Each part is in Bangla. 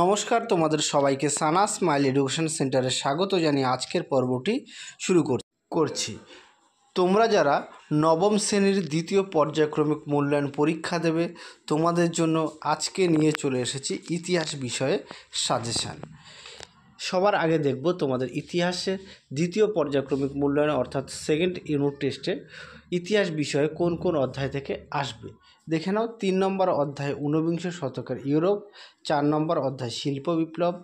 নমস্কার তোমাদের সবাইকে সানা স্মাইল এডুকেশন সেন্টারে স্বাগত জানিয়ে আজকের পর্বটি শুরু করছি তোমরা যারা নবম শ্রেণীর দ্বিতীয় পর্যায়ক্রমিক মূল্যায়ন পরীক্ষা দেবে তোমাদের জন্য আজকে নিয়ে চলে এসেছি ইতিহাস বিষয়ে সাজেশান সবার আগে দেখব তোমাদের ইতিহাসের দ্বিতীয় পর্যায়ক্রমিক মূল্যায়ন অর্থাৎ সেকেন্ড ইউনিট টেস্টে ইতিহাস বিষয়ে কোন কোন অধ্যায় থেকে আসবে দেখে নাও তিন নম্বর অধ্যায় ঊনবিংশ শতকের ইউরোপ চার নম্বর অধ্যায় শিল্প বিপ্লব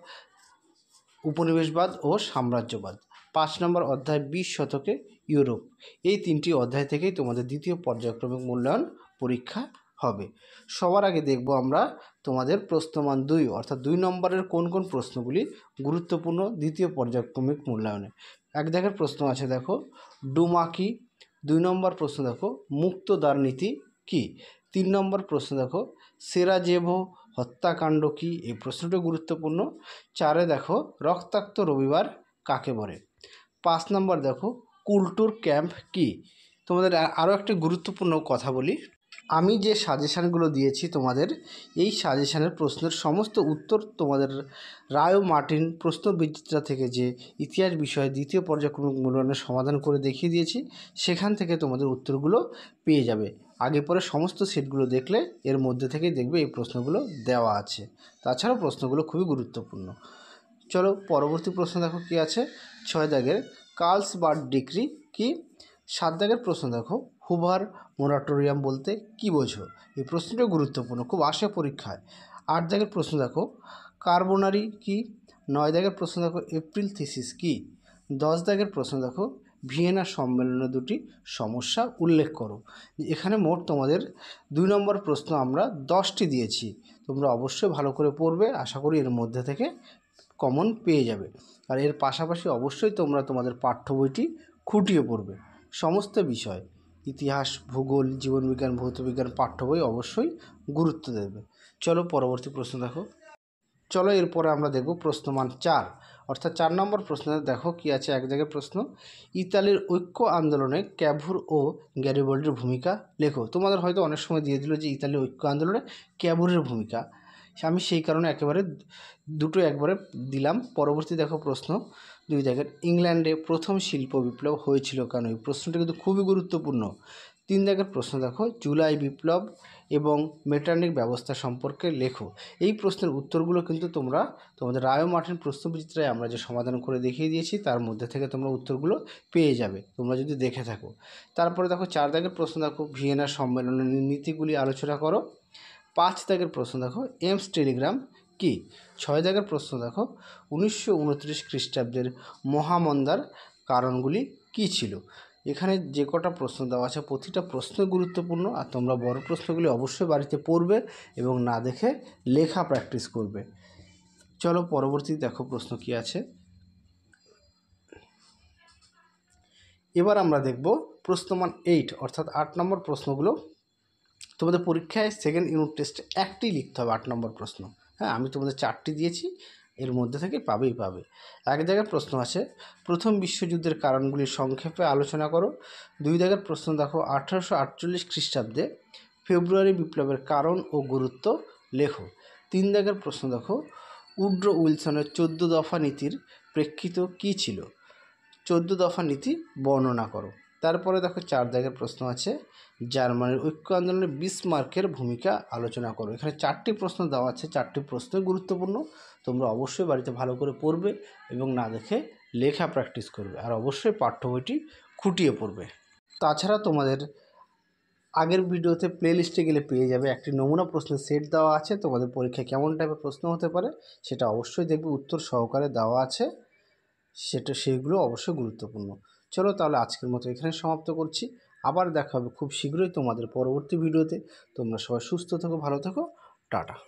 উপনিবেশবাদ ও সাম্রাজ্যবাদ পাঁচ নম্বর অধ্যায় বিশ শতকে ইউরোপ এই তিনটি অধ্যায় থেকেই তোমাদের দ্বিতীয় পর্যায়ক্রমিক মূল্যায়ন পরীক্ষা হবে সবার আগে দেখব আমরা তোমাদের প্রশ্নমান দুই অর্থাৎ দুই নম্বরের কোন কোন প্রশ্নগুলি গুরুত্বপূর্ণ দ্বিতীয় পর্যায়ক্রমিক মূল্যায়নে এক দেখের প্রশ্ন আছে দেখো ডুমা কি দুই নম্বর প্রশ্ন দেখো দ্বার নীতি কি তিন নম্বর প্রশ্ন দেখো সেরাজেভো হত্যাকাণ্ড কি এই প্রশ্নটি গুরুত্বপূর্ণ চারে দেখো রক্তাক্ত রবিবার কাকে বলে পাঁচ নম্বর দেখো কুলটুর ক্যাম্প কি তোমাদের আরও একটি গুরুত্বপূর্ণ কথা বলি আমি যে সাজেশানগুলো দিয়েছি তোমাদের এই সাজেশানের প্রশ্নের সমস্ত উত্তর তোমাদের রায় মার্টিন প্রশ্ন বিচিত্রা থেকে যে ইতিহাস বিষয়ে দ্বিতীয় পর্যায়ক্রমিক মূল্যায়নের সমাধান করে দেখিয়ে দিয়েছি সেখান থেকে তোমাদের উত্তরগুলো পেয়ে যাবে আগে পরে সমস্ত সেটগুলো দেখলে এর মধ্যে থেকে দেখবে এই প্রশ্নগুলো দেওয়া আছে তাছাড়াও প্রশ্নগুলো খুবই গুরুত্বপূর্ণ চলো পরবর্তী প্রশ্ন দেখো কি আছে ছয় দাগের কার্লস বার্ড ডিগ্রি কি সাত দাগের প্রশ্ন দেখো হুভার মোরাটোরিয়াম বলতে কি বোঝো এই প্রশ্নটা গুরুত্বপূর্ণ খুব আসে পরীক্ষায় আট দাগের প্রশ্ন দেখো কার্বোনারি কি নয় দাগের প্রশ্ন দেখো এপ্রিল থিসিস কি দশ দাগের প্রশ্ন দেখো ভিয়েনা সম্মেলনে দুটি সমস্যা উল্লেখ করো এখানে মোট তোমাদের দুই নম্বর প্রশ্ন আমরা দশটি দিয়েছি তোমরা অবশ্যই ভালো করে পড়বে আশা করি এর মধ্যে থেকে কমন পেয়ে যাবে আর এর পাশাপাশি অবশ্যই তোমরা তোমাদের পাঠ্য বইটি খুঁটিয়ে পড়বে সমস্ত বিষয় ইতিহাস ভূগোল জীবনবিজ্ঞান ভৌতবিজ্ঞান পাঠ্য বই অবশ্যই গুরুত্ব দেবে চলো পরবর্তী প্রশ্ন দেখো চলো এরপরে আমরা দেখব প্রশ্নমান চার অর্থাৎ চার নম্বর প্রশ্ন দেখো কি আছে এক জায়গায় প্রশ্ন ইতালির ঐক্য আন্দোলনে ক্যাভুর ও গ্যারিবল্ডের ভূমিকা লেখো তোমাদের হয়তো অনেক সময় দিয়ে দিল যে ইতালির ঐক্য আন্দোলনে ক্যাভুরের ভূমিকা আমি সেই কারণে একেবারে দুটো একবারে দিলাম পরবর্তী দেখো প্রশ্ন দুই দেখেন ইংল্যান্ডে প্রথম শিল্প বিপ্লব হয়েছিল কেন এই প্রশ্নটা কিন্তু খুবই গুরুত্বপূর্ণ তিন জায়গার প্রশ্ন দেখো জুলাই বিপ্লব এবং মেটার্নিক ব্যবস্থা সম্পর্কে লেখো এই প্রশ্নের উত্তরগুলো কিন্তু তোমরা তোমাদের রায় মার্টিন প্রশ্নবিচিত্রায় আমরা যে সমাধান করে দেখিয়ে দিয়েছি তার মধ্যে থেকে তোমরা উত্তরগুলো পেয়ে যাবে তোমরা যদি দেখে থাকো তারপরে দেখো চার দাগের প্রশ্ন দেখো ভিয়েনা সম্মেলনের নীতিগুলি আলোচনা করো পাঁচ দাগের প্রশ্ন দেখো এমস টেলিগ্রাম কি ছয় দাগের প্রশ্ন দেখো উনিশশো উনত্রিশ খ্রিস্টাব্দের মহামন্দার কারণগুলি কি ছিল এখানে যে কটা প্রশ্ন দেওয়া আছে প্রতিটা প্রশ্ন গুরুত্বপূর্ণ আর তোমরা বড় প্রশ্নগুলি অবশ্যই বাড়িতে পড়বে এবং না দেখে লেখা প্র্যাকটিস করবে চলো পরবর্তী দেখো প্রশ্ন কি আছে এবার আমরা দেখব প্রশ্নমান এইট অর্থাৎ আট নম্বর প্রশ্নগুলো তোমাদের পরীক্ষায় সেকেন্ড ইউনিট টেস্টে একটি লিখতে হবে আট নম্বর প্রশ্ন হ্যাঁ আমি তোমাদের চারটি দিয়েছি এর মধ্যে থেকে পাবেই পাবে এক জায়গায় প্রশ্ন আছে প্রথম বিশ্বযুদ্ধের কারণগুলি সংক্ষেপে আলোচনা করো দুই জায়গার প্রশ্ন দেখো আঠারোশো আটচল্লিশ খ্রিস্টাব্দে ফেব্রুয়ারি বিপ্লবের কারণ ও গুরুত্ব লেখো তিন জায়গার প্রশ্ন দেখো উড্র উইলসনের চোদ্দ দফা নীতির প্রেক্ষিত কী ছিল চোদ্দ দফা নীতি বর্ণনা করো তারপরে দেখো চার দাগের প্রশ্ন আছে জার্মানির ঐক্য আন্দোলনে বিসমার্কের ভূমিকা আলোচনা করো এখানে চারটি প্রশ্ন দেওয়া আছে চারটি প্রশ্ন গুরুত্বপূর্ণ তোমরা অবশ্যই বাড়িতে ভালো করে পড়বে এবং না দেখে লেখা প্র্যাকটিস করবে আর অবশ্যই পাঠ্য বইটি খুঁটিয়ে পড়বে তাছাড়া তোমাদের আগের ভিডিওতে প্লেলিস্টে গেলে পেয়ে যাবে একটি নমুনা প্রশ্নের সেট দেওয়া আছে তোমাদের পরীক্ষায় কেমন টাইপের প্রশ্ন হতে পারে সেটা অবশ্যই দেখবে উত্তর সহকারে দেওয়া আছে সেটা সেইগুলো অবশ্যই গুরুত্বপূর্ণ চলো তাহলে আজকের মতো এখানে সমাপ্ত করছি আবার দেখা হবে খুব শীঘ্রই তোমাদের পরবর্তী ভিডিওতে তোমরা সবাই সুস্থ থাকো ভালো থাকো টাটা